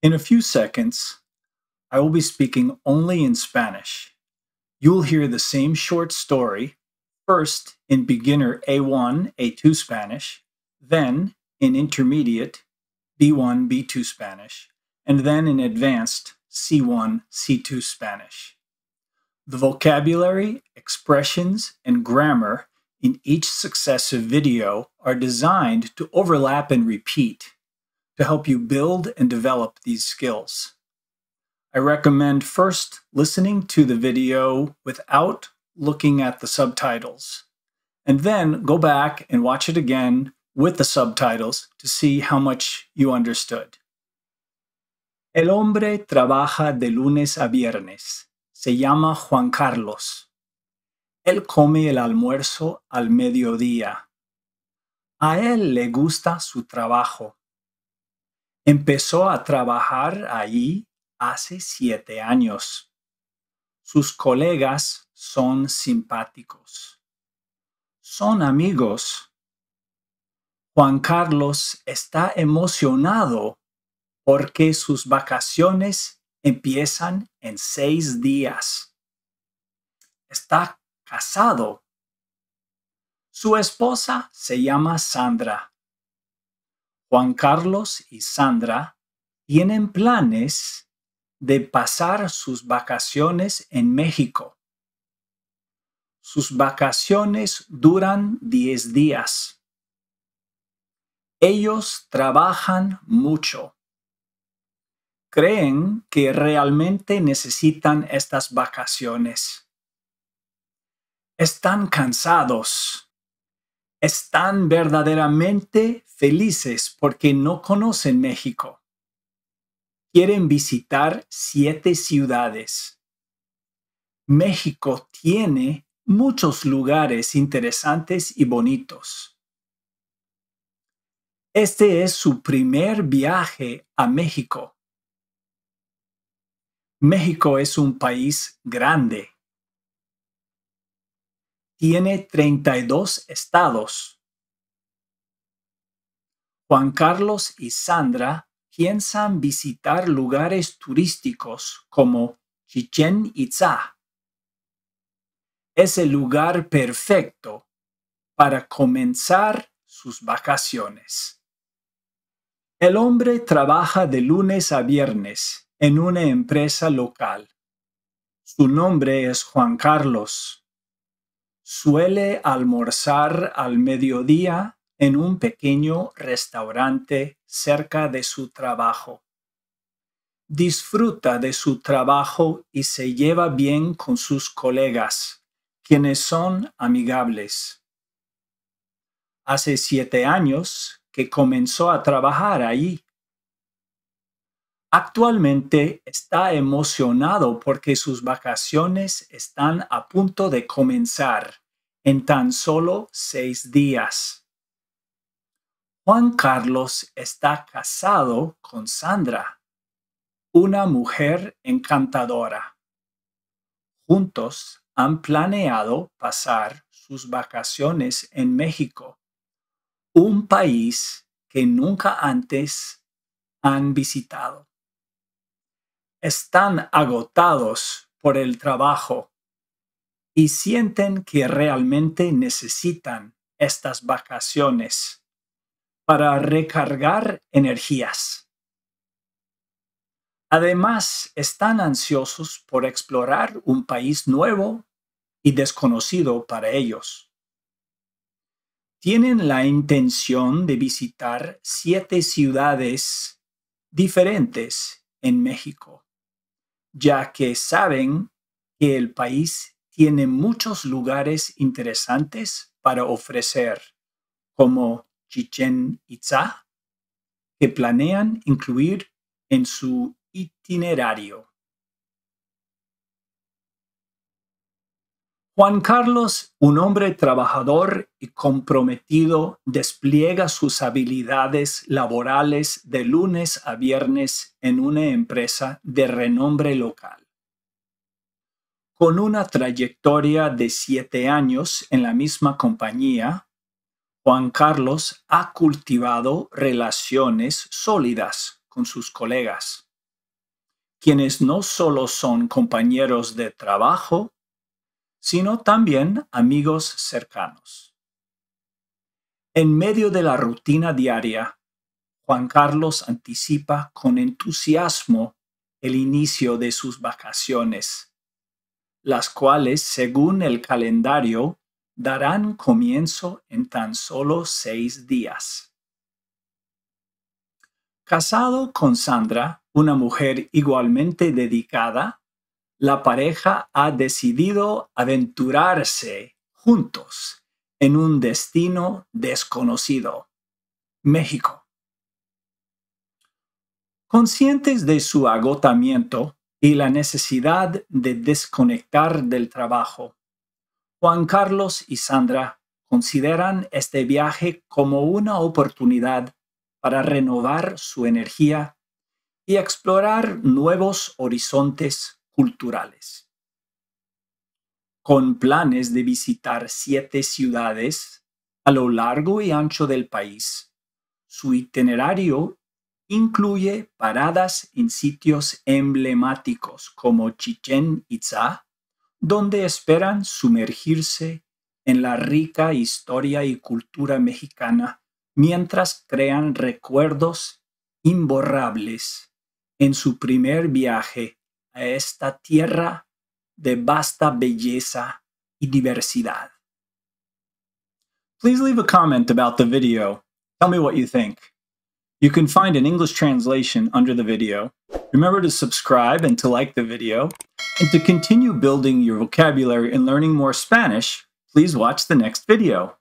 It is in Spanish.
In a few seconds, I will be speaking only in Spanish. You will hear the same short story, first in beginner A1, A2 Spanish, then in intermediate B1, B2 Spanish, and then in advanced C1, C2 Spanish. The vocabulary, expressions, and grammar in each successive video are designed to overlap and repeat to help you build and develop these skills. I recommend first listening to the video without looking at the subtitles, and then go back and watch it again with the subtitles to see how much you understood. El hombre trabaja de lunes a viernes. Se llama Juan Carlos. Él come el almuerzo al mediodía. A él le gusta su trabajo. Empezó a trabajar allí hace siete años. Sus colegas son simpáticos. Son amigos. Juan Carlos está emocionado porque sus vacaciones empiezan en seis días. Está casado. Su esposa se llama Sandra. Juan Carlos y Sandra tienen planes de pasar sus vacaciones en México. Sus vacaciones duran 10 días. Ellos trabajan mucho. Creen que realmente necesitan estas vacaciones. Están cansados están verdaderamente felices porque no conocen México. Quieren visitar siete ciudades. México tiene muchos lugares interesantes y bonitos. Este es su primer viaje a México. México es un país grande tiene 32 estados. Juan Carlos y Sandra piensan visitar lugares turísticos como Chichen Itza. Es el lugar perfecto para comenzar sus vacaciones. El hombre trabaja de lunes a viernes en una empresa local. Su nombre es Juan Carlos suele almorzar al mediodía en un pequeño restaurante cerca de su trabajo. Disfruta de su trabajo y se lleva bien con sus colegas, quienes son amigables. Hace siete años que comenzó a trabajar allí Actualmente está emocionado porque sus vacaciones están a punto de comenzar en tan solo seis días. Juan Carlos está casado con Sandra, una mujer encantadora. Juntos han planeado pasar sus vacaciones en México, un país que nunca antes han visitado están agotados por el trabajo y sienten que realmente necesitan estas vacaciones para recargar energías. Además, están ansiosos por explorar un país nuevo y desconocido para ellos. Tienen la intención de visitar siete ciudades diferentes en México ya que saben que el país tiene muchos lugares interesantes para ofrecer, como Chichen Itza, que planean incluir en su itinerario. Juan Carlos, un hombre trabajador y comprometido, despliega sus habilidades laborales de lunes a viernes en una empresa de renombre local. Con una trayectoria de siete años en la misma compañía, Juan Carlos ha cultivado relaciones sólidas con sus colegas, quienes no solo son compañeros de trabajo, sino también amigos cercanos. En medio de la rutina diaria, Juan Carlos anticipa con entusiasmo el inicio de sus vacaciones, las cuales, según el calendario, darán comienzo en tan solo seis días. Casado con Sandra, una mujer igualmente dedicada, la pareja ha decidido aventurarse juntos en un destino desconocido, México. Conscientes de su agotamiento y la necesidad de desconectar del trabajo, Juan Carlos y Sandra consideran este viaje como una oportunidad para renovar su energía y explorar nuevos horizontes culturales, con planes de visitar siete ciudades a lo largo y ancho del país. Su itinerario incluye paradas en sitios emblemáticos como Chichen Itza, donde esperan sumergirse en la rica historia y cultura mexicana mientras crean recuerdos imborrables en su primer viaje a esta tierra de vasta belleza y diversidad. Please leave a comment about the video. Tell me what you think. You can find an English translation under the video. Remember to subscribe and to like the video. And to continue building your vocabulary and learning more Spanish, please watch the next video.